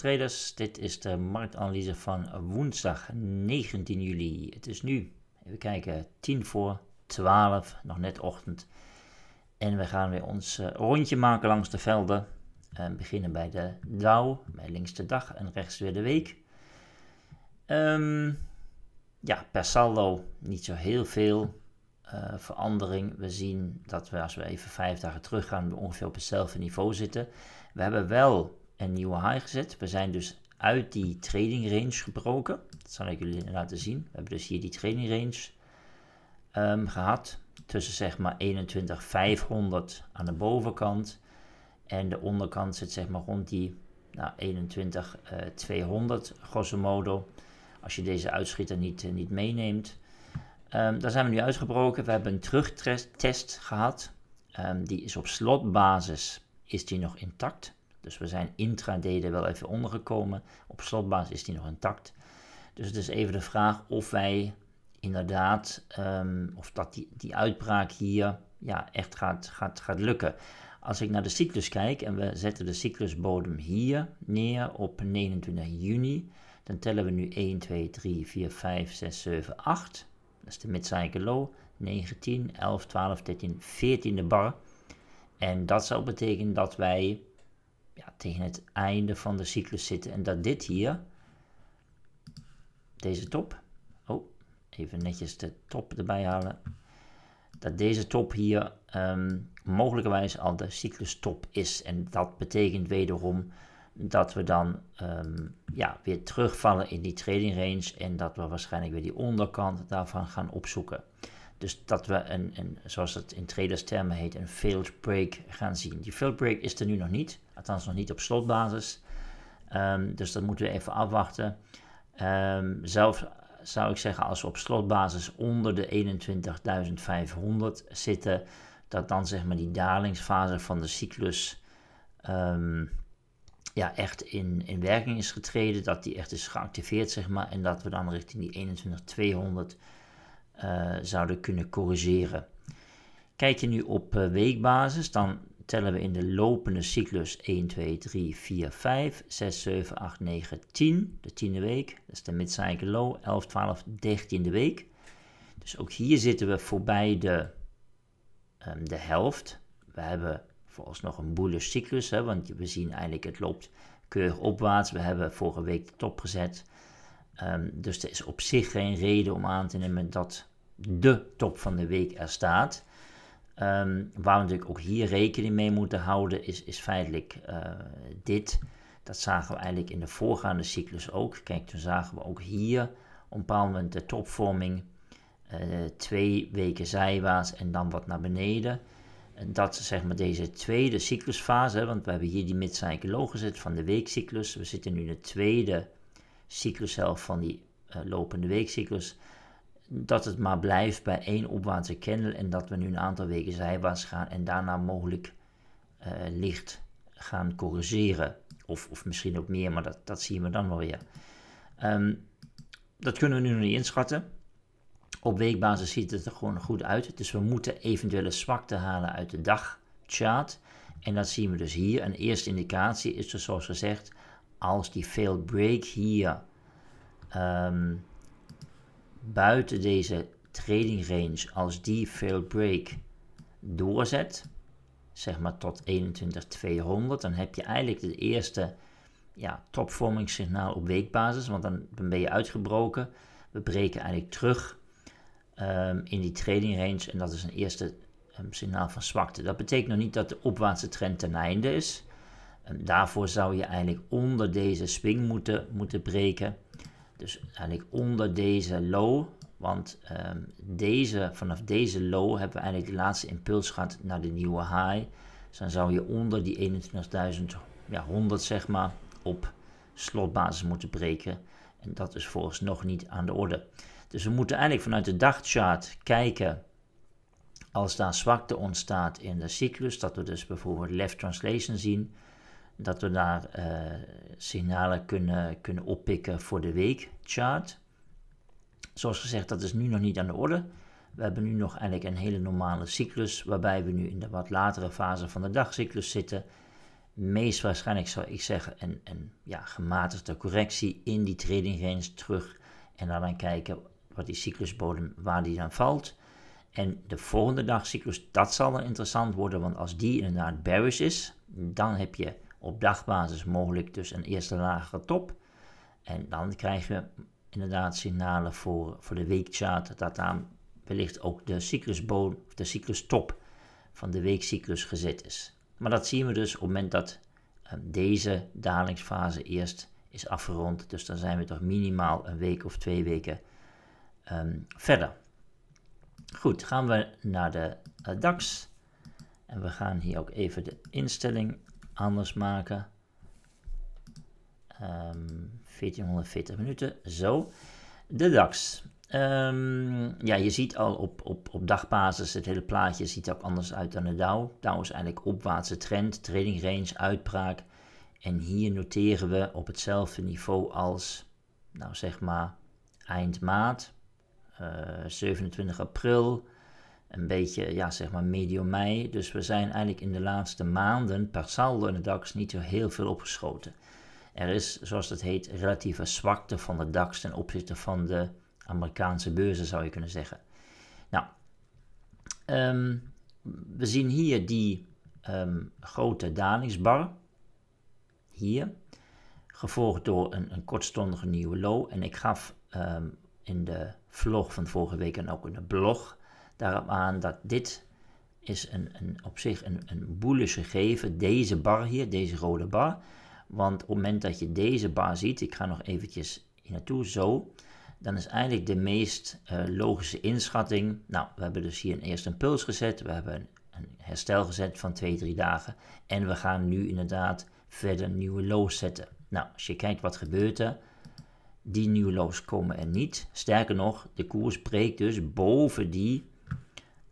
traders, dit is de marktanalyse van woensdag 19 juli. Het is nu, even kijken, 10 voor 12, nog net ochtend. En we gaan weer ons eh, rondje maken langs de velden. Eh, we beginnen bij de Dow, bij links de dag en rechts weer de week. Ehm, ja, per saldo niet zo heel veel eh, verandering. We zien dat we als we even vijf dagen terug gaan, we ongeveer op hetzelfde niveau zitten. We hebben wel en nieuwe high gezet. We zijn dus uit die trading range gebroken. Dat zal ik jullie laten zien. We hebben dus hier die trading range ehm, gehad. Tussen zeg maar 21,500 aan de bovenkant. En de onderkant zit zeg maar rond die nou, 21,200 eh, grosso modo. Als je deze uitschieter niet, eh, niet meeneemt. dan ehm, daar zijn we nu uitgebroken. We hebben een terugtest gehad. Ehm, die is op slotbasis is die nog intact. Dus we zijn intraday er wel even ondergekomen. Op slotbasis is die nog intact. Dus het is even de vraag of wij inderdaad, um, of dat die, die uitbraak hier ja, echt gaat, gaat, gaat lukken. Als ik naar de cyclus kijk en we zetten de cyclusbodem hier neer op 29 juni, dan tellen we nu 1, 2, 3, 4, 5, 6, 7, 8. Dat is de mid-cycle low. 19, 11, 12, 13, 14 de bar. En dat zou betekenen dat wij ja, tegen het einde van de cyclus zitten. En dat dit hier, deze top, oh, even netjes de top erbij halen. Dat deze top hier um, mogelijkerwijs al de cyclus top is. En dat betekent wederom dat we dan ehm, ja, weer terugvallen in die trading range en dat we waarschijnlijk weer die onderkant daarvan gaan opzoeken. Dus dat we een, zoals het in termen heet, een failed break gaan zien. Die failed break is er nu nog niet. Althans nog niet op slotbasis. Ehm, dus dat moeten we even afwachten. Um, zelf zou ik zeggen, als we op slotbasis onder de 21.500 zitten, dat dan zeg maar die dalingsfase van de cyclus ehm, ja, echt in, in werking is getreden. Dat die echt is geactiveerd, zeg maar. En dat we dan richting die 21.200 eh, zouden kunnen corrigeren. Kijk je nu op eh, weekbasis, dan tellen we in de lopende cyclus 1, 2, 3, 4, 5, 6, 7, 8, 9, 10. De tiende week, dat is de mid-cycle low, 11, 12, 13e week. Dus ook hier zitten we voorbij de, um, de helft. We hebben nog een bullish cyclus, hè, want we zien eigenlijk het loopt keurig opwaarts. We hebben vorige week de top gezet. Um, dus er is op zich geen reden om aan te nemen dat de top van de week er staat. Um, waar we natuurlijk ook hier rekening mee moeten houden, is, is feitelijk eh, dit. Dat zagen we eigenlijk in de voorgaande cyclus ook. Kijk, toen zagen we ook hier op een bepaald moment de topvorming. Eh, twee weken zijwaarts en dan wat naar beneden. En dat zeg maar deze tweede cyclusfase, want we hebben hier die midcycle low gezet van de weekcyclus. We zitten nu in de tweede cyclus zelf van die eh, lopende weekcyclus dat het maar blijft bij één opwaartse candle en dat we nu een aantal weken zijwaarts gaan en daarna mogelijk eh, licht gaan corrigeren. Of, of misschien ook meer, maar dat, dat zien we dan wel weer. Ehm, dat kunnen we nu nog niet inschatten. Op weekbasis ziet het er gewoon goed uit. Dus we moeten eventuele zwakte halen uit de dagchart. En dat zien we dus hier. Een eerste indicatie is dus zoals gezegd, als die failed break hier ehm, buiten deze trading range, als die fail break doorzet, zeg maar tot 21200, dan heb je eigenlijk het eerste ja, topvormingssignaal op weekbasis, want dan, ben je uitgebroken. We breken eigenlijk terug ehm, in die trading range en dat is een eerste ehm, signaal van zwakte. Dat betekent nog niet dat de opwaartse trend ten einde is. Ehm, daarvoor zou je eigenlijk onder deze swing moeten, moeten breken. Dus eigenlijk onder deze low. Want ehm, deze, vanaf deze low hebben we eigenlijk de laatste impuls gehad naar de nieuwe high. Dus dan zou je onder die 21.100 ja, zeg maar op slotbasis moeten breken. En dat is volgens nog niet aan de orde. Dus we moeten eigenlijk vanuit de dagchart kijken als daar zwakte ontstaat in de cyclus. Dat we dus bijvoorbeeld left translation zien dat we daar eh, signalen kunnen, kunnen oppikken voor de weekchart. Zoals gezegd, dat is nu nog niet aan de orde. We hebben nu nog eigenlijk een hele normale cyclus, waarbij we nu in de wat latere fase van de dagcyclus zitten. Meest waarschijnlijk zou ik zeggen een, een ja, gematigde correctie in die trading range terug. En dan, dan kijken wat die cyclusbodem, waar die dan valt. En de volgende dagcyclus, dat zal dan interessant worden, want als die inderdaad bearish is, dan heb je op dagbasis mogelijk dus een eerste lagere top. En dan krijgen we inderdaad signalen voor, voor de weekchart dat daar wellicht ook de cyclusboom of de cyclustop van de weekcyclus gezet is. Maar dat zien we dus op het moment dat ehm, deze dalingsfase eerst is afgerond. Dus dan zijn we toch minimaal een week of twee weken ehm, verder. Goed, gaan we naar de eh, DAX. En we gaan hier ook even de instelling anders maken. 1440 ehm, minuten, zo. De DAX. Ehm, ja, je ziet al op, op, op dagbasis het hele plaatje ziet er ook anders uit dan de Dow. Dow is eigenlijk opwaartse trend, trading range, uitbraak. En hier noteren we op hetzelfde niveau als, nou zeg maar, eind maart, 27 eh, april, een beetje, ja, zeg maar medio mei. Dus we zijn eigenlijk in de laatste maanden per saldo in de DAX niet zo heel veel opgeschoten. Er is, zoals dat heet, relatieve zwakte van de DAX ten opzichte van de Amerikaanse beurzen, zou je kunnen zeggen. Nou, ehm, we zien hier die ehm, grote dalingsbar. Hier. Gevolgd door een, een kortstondige nieuwe low. En ik gaf ehm, in de vlog van vorige week en ook in de blog daarop aan dat dit is een, een, op zich een, een is gegeven, deze bar hier, deze rode bar. Want op het moment dat je deze bar ziet, ik ga nog eventjes hier naartoe, zo, dan is eigenlijk de meest eh, logische inschatting, nou, we hebben dus hier een eerste puls gezet, we hebben een, herstel gezet van 2-3 dagen en we gaan nu inderdaad verder nieuwe lows zetten. Nou, als je kijkt wat gebeurt er, die nieuwe lows komen er niet. Sterker nog, de koers breekt dus boven die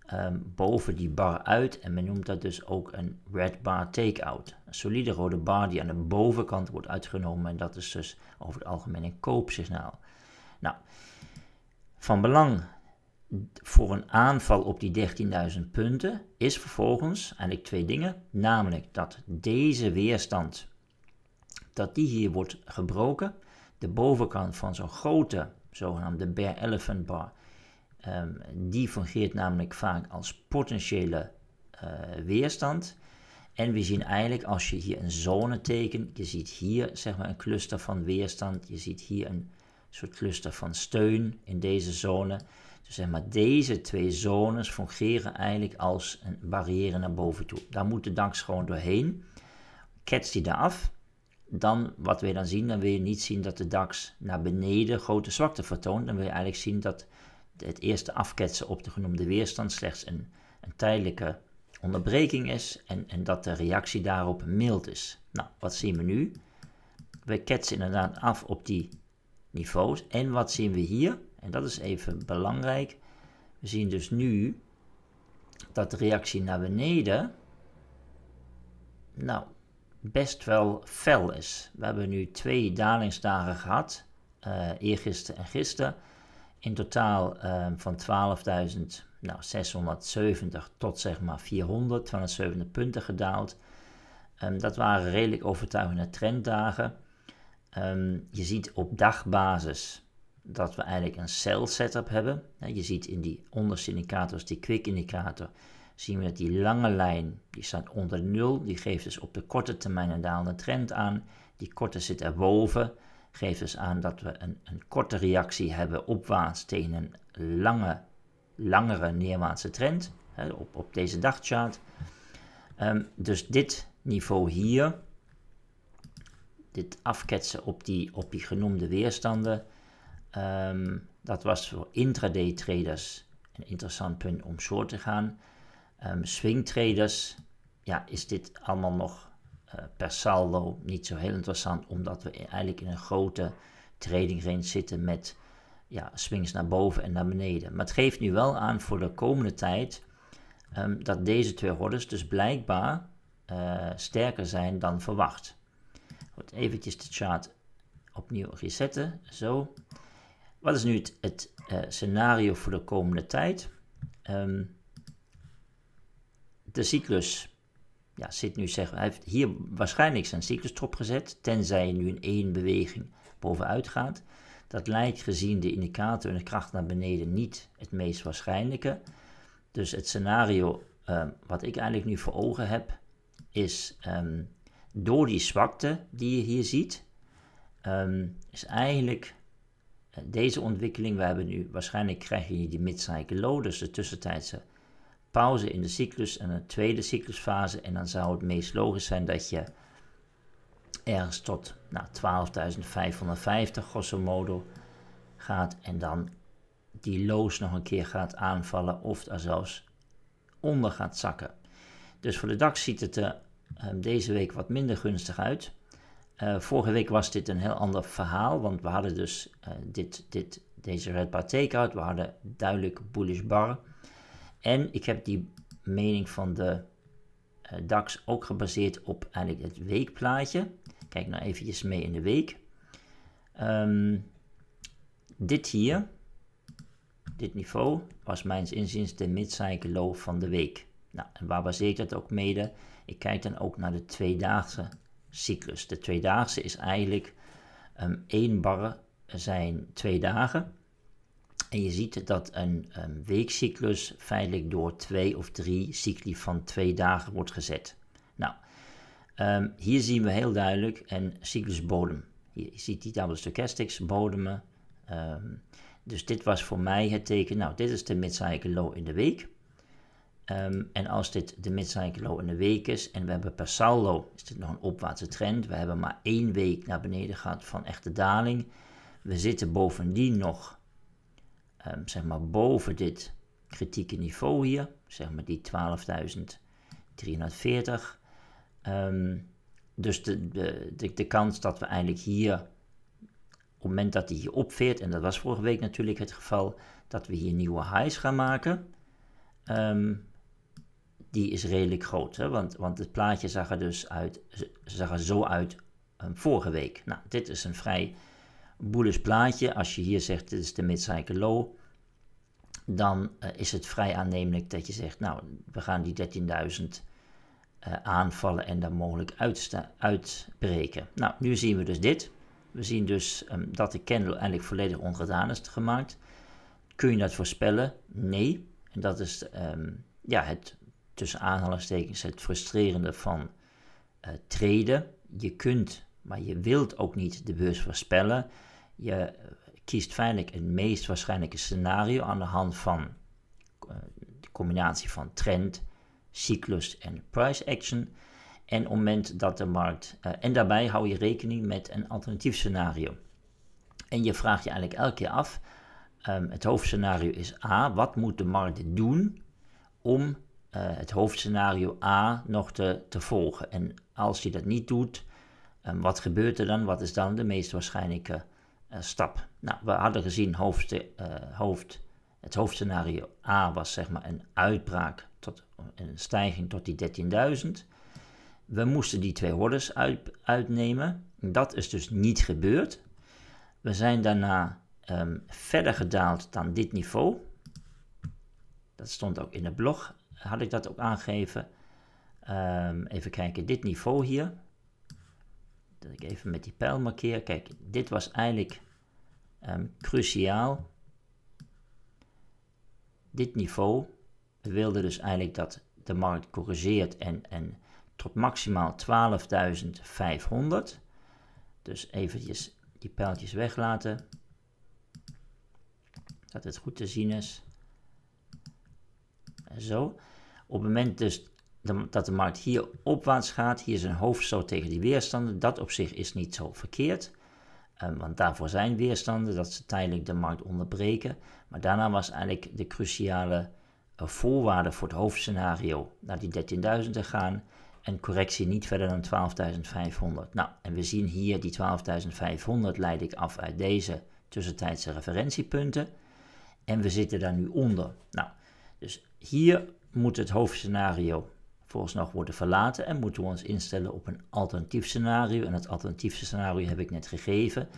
Ehm, boven die bar uit en men noemt dat dus ook een red bar takeout. Een solide rode bar die aan de bovenkant wordt uitgenomen en dat is dus over het algemeen een koopsignaal. Nou, van belang voor een aanval op die 13.000 punten is vervolgens eigenlijk twee dingen. Namelijk dat deze weerstand, dat die hier wordt gebroken. De bovenkant van zo'n grote zogenaamde bear elephant bar Ehm, die fungeert namelijk vaak als potentiële eh, weerstand. En we zien eigenlijk als je hier een zone tekent, je ziet hier zeg maar een cluster van weerstand, je ziet hier een soort cluster van steun in deze zone. Dus zeg maar deze twee zones fungeren eigenlijk als een barrière naar boven toe. Daar moet de DAX gewoon doorheen. Ketst die daar af, dan wat we dan zien, dan wil je niet zien dat de DAX naar beneden grote zwakte vertoont. Dan wil je eigenlijk zien dat het eerste afketsen op de genoemde weerstand slechts een, een tijdelijke onderbreking is en, en dat de reactie daarop mild is. Nou, wat zien we nu? We ketsen inderdaad af op die niveaus. En wat zien we hier? En dat is even belangrijk. We zien dus nu dat de reactie naar beneden, nou, best wel fel is. We hebben nu twee dalingsdagen gehad, eh, eergisteren en gisteren. In totaal ehm, van 12.670 nou, tot zeg maar 400, zevende punten gedaald. Ehm, dat waren redelijk overtuigende trenddagen. Ehm, je ziet op dagbasis dat we eigenlijk een sell setup hebben. Je ziet in die onderste indicator, die quick indicator, zien we dat die lange lijn, die staat onder nul, Die geeft dus op de korte termijn een dalende trend aan. Die korte zit erboven geeft dus aan dat we een, een korte reactie hebben opwaarts tegen een lange, langere neerwaartse trend hè, op, op deze dagchart. Ehm, dus dit niveau hier, dit afketsen op die, op die genoemde weerstanden, ehm, dat was voor intraday traders een interessant punt om zo te gaan. Um, swing traders, ja, is dit allemaal nog eh, per saldo niet zo heel interessant, omdat we eigenlijk in een grote trading range zitten met ja, swings naar boven en naar beneden. Maar het geeft nu wel aan voor de komende tijd ehm, dat deze twee orders dus blijkbaar eh, sterker zijn dan verwacht. Even eventjes de chart opnieuw resetten, zo. Wat is nu het, het eh, scenario voor de komende tijd? Ehm, de cyclus ja, zit nu zeg, hij heeft hier waarschijnlijk zijn cyclustrop gezet, tenzij je nu in één beweging bovenuit gaat. Dat lijkt gezien de indicator en de kracht naar beneden niet het meest waarschijnlijke. Dus het scenario eh, wat ik eigenlijk nu voor ogen heb, is ehm, door die zwakte die je hier ziet, ehm, is eigenlijk eh, deze ontwikkeling. We hebben nu waarschijnlijk krijg je die mid-cycle low, dus de tussentijdse pauze in de cyclus en een tweede cyclusfase. En dan zou het meest logisch zijn dat je ergens tot nou, 12.550 grosso modo gaat en dan die loos nog een keer gaat aanvallen of daar zelfs onder gaat zakken. Dus voor de DAX ziet het er ehm, deze week wat minder gunstig uit. Eh, vorige week was dit een heel ander verhaal, want we hadden dus eh, dit, dit, deze red bar takeout, we hadden duidelijk bullish bar. En ik heb die mening van de eh, DAX ook gebaseerd op eigenlijk het weekplaatje. Kijk nou eventjes mee in de week. Ehm, dit hier, dit niveau, was mijns inziens de midcycle van de week. Nou, en waar baseer ik dat ook mede? Ik kijk dan ook naar de tweedaagse cyclus. De tweedaagse is eigenlijk um, één bar zijn twee dagen. En je ziet dat een, weekcyclus feitelijk door twee of drie cycli van twee dagen wordt gezet. Nou, ehm, hier zien we heel duidelijk een cyclusbodem. Je ziet die tabel stochastics, bodemen. Ehm, dus dit was voor mij het teken, nou dit is de midcycle low in de week. Ehm, en als dit de mid low in de week is en we hebben per saldo, is dit nog een opwaartse trend. We hebben maar één week naar beneden gehad van echte daling. We zitten bovendien nog Ehm, zeg maar boven dit kritieke niveau hier, zeg maar die 12.340. Ehm, dus de, de, de, kans dat we eigenlijk hier, op het moment dat die hier opveert, en dat was vorige week natuurlijk het geval, dat we hier nieuwe highs gaan maken, ehm, die is redelijk groot. Hè? Want, want het plaatje zag er dus uit, zag er zo uit vorige week. Nou, dit is een vrij Boelens plaatje, als je hier zegt dit is de mid-cycle low, dan eh, is het vrij aannemelijk dat je zegt, nou, we gaan die 13.000 eh, aanvallen en dan mogelijk uitbreken. Nou, nu zien we dus dit. We zien dus ehm, dat de candle eigenlijk volledig ongedaan is gemaakt. Kun je dat voorspellen? Nee. En dat is ehm, ja, het, tussen aanhalingstekens, het frustrerende van eh, treden. Je kunt, maar je wilt ook niet de beurs voorspellen. Je kiest feitelijk het meest waarschijnlijke scenario aan de hand van eh, de combinatie van trend, cyclus en price action. En op het moment dat de markt. Eh, en daarbij hou je rekening met een alternatief scenario. En je vraagt je eigenlijk elke keer af. Ehm, het hoofdscenario is A. Wat moet de markt doen om eh, het hoofdscenario A nog te, te volgen? En als je dat niet doet, ehm, wat gebeurt er dan? Wat is dan de meest waarschijnlijke stap. Nou, we hadden gezien hoofd, eh, hoofd, het hoofdscenario A was zeg maar een uitbraak tot een stijging tot die 13.000. We moesten die twee hordes uit, uitnemen. Dat is dus niet gebeurd. We zijn daarna ehm, verder gedaald dan dit niveau. Dat stond ook in de blog, had ik dat ook aangegeven. Ehm, even kijken, dit niveau hier dat ik even met die pijl markeer. Kijk, dit was eigenlijk ehm, cruciaal. Dit niveau. We wilden dus eigenlijk dat de markt corrigeert en, en tot maximaal 12.500. Dus eventjes die pijltjes weglaten. Dat het goed te zien is. Zo. Op het moment dus dat de markt hier opwaarts gaat, hier zijn hoofdstoot tegen die weerstanden, dat op zich is niet zo verkeerd. Ehm, want daarvoor zijn weerstanden, dat ze tijdelijk de markt onderbreken. Maar daarna was eigenlijk de cruciale eh, voorwaarde voor het hoofdscenario naar die 13.000 te gaan. En correctie niet verder dan 12.500. Nou, en we zien hier die 12.500 leid ik af uit deze tussentijdse referentiepunten. En we zitten daar nu onder. Nou, dus hier moet het hoofdscenario volgens nog worden verlaten en moeten we ons instellen op een alternatief scenario. En het alternatieve scenario heb ik net gegeven.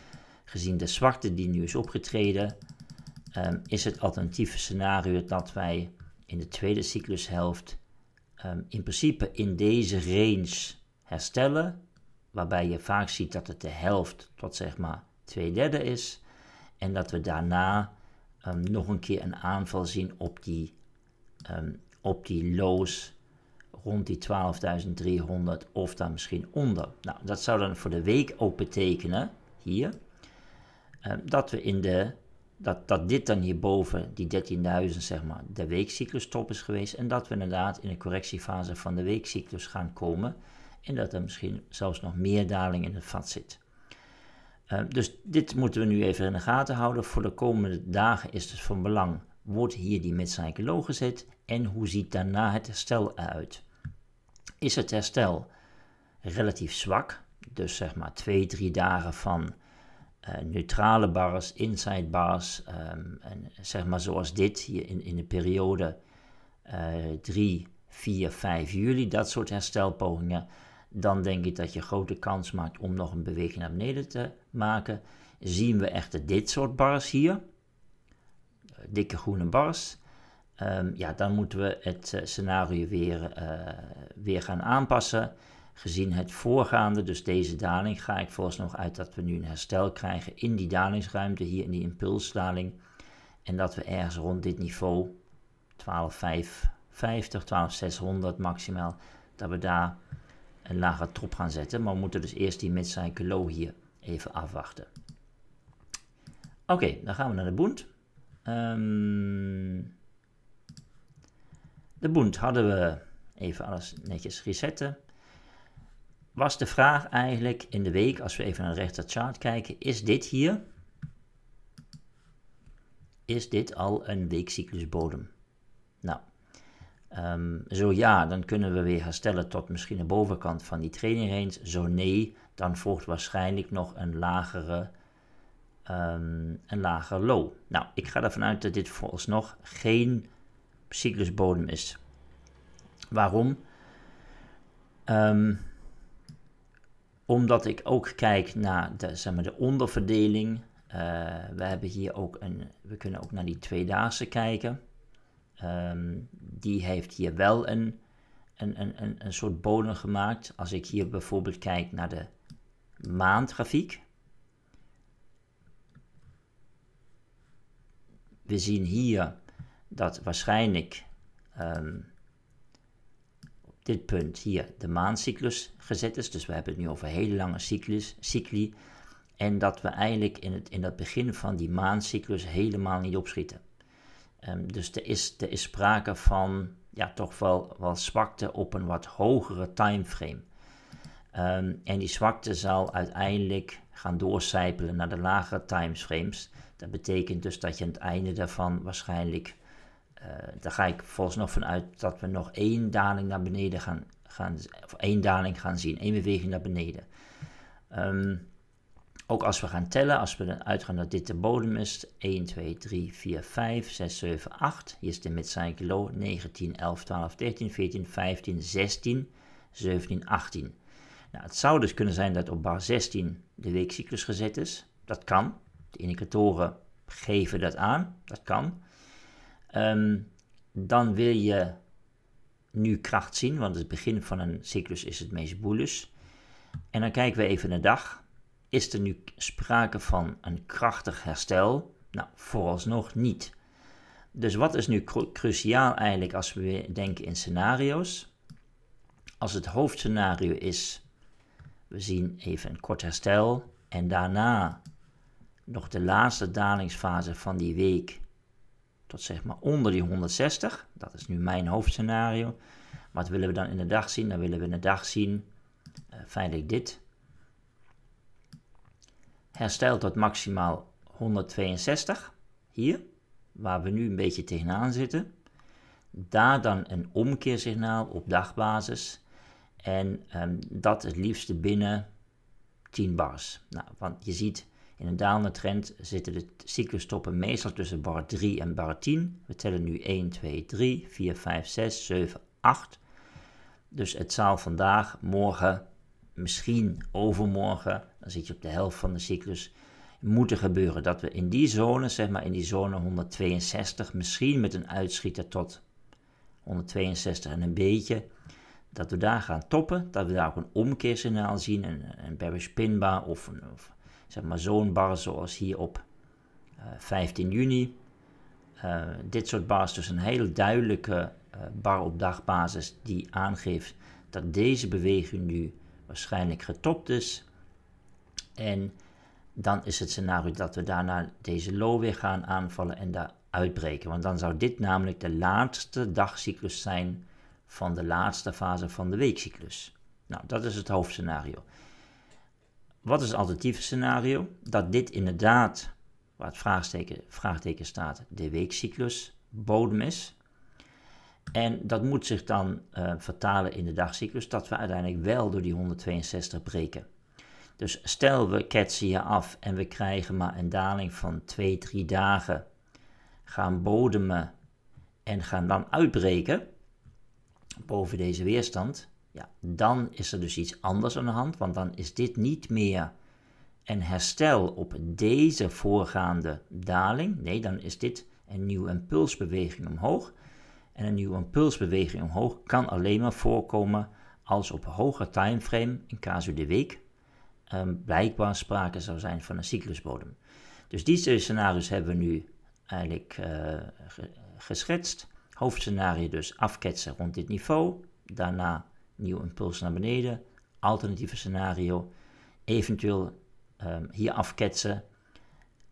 Gezien de zwarte die nu is opgetreden, ehm, is het alternatieve scenario dat wij in de tweede cyclushelft um, in principe in deze range herstellen. Waarbij je vaak ziet dat het de helft tot zeg maar twee derde is. En dat we daarna ehm, nog een keer een aanval zien op die, op die lows rond die 12.300 of dan misschien onder. Nou, dat zou dan voor de week ook betekenen, hier, eh, dat, we in de, dat, dat dit dan hierboven, die 13.000 zeg maar, de weekcyclus top is geweest. En dat we inderdaad in de correctiefase van de weekcyclus gaan komen. En dat er misschien zelfs nog meer daling in het vat zit. Eh, dus dit moeten we nu even in de gaten houden. Voor de komende dagen is het van belang. Wordt hier die zijn low gezet? En hoe ziet daarna het herstel eruit? is het herstel relatief zwak. Dus zeg maar twee, drie dagen van eh, neutrale bars, inside bars. Ehm, en zeg maar zoals dit hier in, in de periode uh, 3, 4, 5 juli, dat soort herstelpogingen. Dan denk ik dat je grote kans maakt om nog een beweging naar beneden te maken. Zien we echter dit soort bars hier. Eh, dikke groene bars. Ehm, ja, dan moeten we het eh, scenario weer, eh, weer gaan aanpassen. Gezien het voorgaande, dus deze daling, ga ik volgens nog uit dat we nu een herstel krijgen in die dalingsruimte, hier in die impulsdaling. En dat we ergens rond dit niveau, 12,550, 12,600 maximaal, dat we daar een lage top gaan zetten. Maar we moeten dus eerst die mid-cycle low hier even afwachten. Oké, dan gaan we naar de boond. Ehm, de boend hadden we even alles netjes resetten. Was de vraag eigenlijk in de week, als we even naar de rechterchart kijken, is dit hier, is dit al een weekcyclusbodem? Nou, ehm, zo ja, dan kunnen we weer herstellen tot misschien de bovenkant van die training range. Zo nee, dan volgt waarschijnlijk nog een lagere, ehm, een lagere low. Nou, ik ga ervan uit dat dit volgens nog geen cyclusbodem is. Waarom? Ehm, omdat ik ook kijk naar de, zeg maar, de onderverdeling. Eh, we, hebben hier ook een, we kunnen ook naar die tweedaagse kijken. Ehm, die heeft hier wel een, een, een, een, een soort bodem gemaakt. Als ik hier bijvoorbeeld kijk naar de maandgrafiek. We zien hier dat waarschijnlijk ehm, op dit punt hier de maancyclus gezet is. Dus we hebben het nu over hele lange cyclus, cycli. En dat we eigenlijk in het, in het begin van die maancyclus helemaal niet opschieten. Ehm, dus er is, er is sprake van ja, toch wel, wel zwakte op een wat hogere timeframe. Um, en die zwakte zal uiteindelijk gaan doorcijpelen naar de lagere timeframes. Dat betekent dus dat je aan het einde daarvan waarschijnlijk eh, daar ga ik volgens nog vanuit dat we nog één daling naar beneden gaan, gaan of één daling gaan zien, één beweging naar beneden. Um, ook als we gaan tellen, als we dan uitgaan dat dit de bodem is, 1, 2, 3, 4, 5, 6, 7, 8. Hier is de met low, 9, 10, 11, 12, 13, 14, 15, 16, 17, 18. Nou, het zou dus kunnen zijn dat op bar 16 de weekcyclus gezet is. Dat kan. De indicatoren geven dat aan. Dat kan. Ehm, dan wil je nu kracht zien, want het begin van een cyclus is het meest boelus. En dan kijken we even naar dag. Is er nu sprake van een krachtig herstel? Nou, vooralsnog niet. Dus wat is nu cruciaal eigenlijk als we denken in scenario's? Als het hoofdscenario is, we zien even een kort herstel en daarna nog de laatste dalingsfase van die week tot zeg maar onder die 160. Dat is nu mijn hoofdscenario. Wat willen we dan in de dag zien? Dan willen we in de dag zien uh, feitelijk dit. Herstel tot maximaal 162. Hier, waar we nu een beetje tegenaan zitten. Daar dan een omkeersignaal op dagbasis. En ehm, dat het liefste binnen 10 bars. Nou, want je ziet in een dalende trend zitten de cyclustoppen meestal tussen bar 3 en bar 10. We tellen nu 1, 2, 3, 4, 5, 6, 7, 8. Dus het zal vandaag, morgen, misschien overmorgen, dan zit je op de helft van de cyclus, moeten gebeuren. Dat we in die zone, zeg maar in die zone 162, misschien met een uitschieter tot 162 en een beetje, dat we daar gaan toppen, dat we daar ook een omkeersignaal zien, een, een bearish pinbar of een, of zeg maar, zo'n bar zoals hier op 15 eh, juni. Eh, dit soort bars, dus een hele duidelijke eh, bar op dagbasis die aangeeft dat deze beweging nu waarschijnlijk getopt is. En dan is het scenario dat we daarna deze low weer gaan aanvallen en daar uitbreken. Want dan zou dit namelijk de laatste dagcyclus zijn van de laatste fase van de weekcyclus. Nou, dat is het hoofdscenario. Wat is het alternatieve scenario? Dat dit inderdaad, waar het vraagteken, staat, de weekcyclus bodem is. En dat moet zich dan eh, vertalen in de dagcyclus, dat we uiteindelijk wel door die 162 breken. Dus stel we ketsen hier af en we krijgen maar een daling van 2, 3 dagen, gaan bodemen en gaan dan uitbreken boven deze weerstand, ja, dan is er dus iets anders aan de hand, want dan is dit niet meer een herstel op deze voorgaande daling. Nee, dan is dit een nieuwe impulsbeweging omhoog. En een nieuwe impulsbeweging omhoog kan alleen maar voorkomen als op hoger timeframe, in casu de week, ehm, blijkbaar sprake zou zijn van een cyclusbodem. Dus die twee scenario's hebben we nu eigenlijk eh, geschetst. Hoofdscenario dus afketsen rond dit niveau, daarna nieuw impuls naar beneden, alternatieve scenario, eventueel ehm, hier afketsen,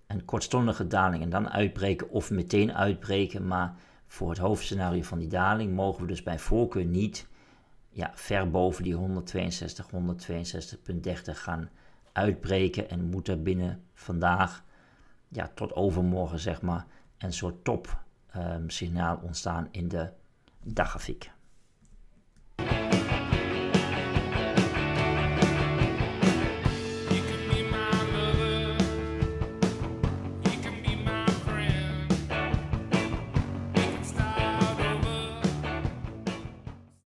een kortstondige daling en dan uitbreken of meteen uitbreken. Maar voor het hoofdscenario van die daling mogen we dus bij voorkeur niet ja, ver boven die 162, 162,30 gaan uitbreken en moet er binnen vandaag ja, tot overmorgen zeg maar een soort topsignaal ehm, um, ontstaan in de daggrafiek.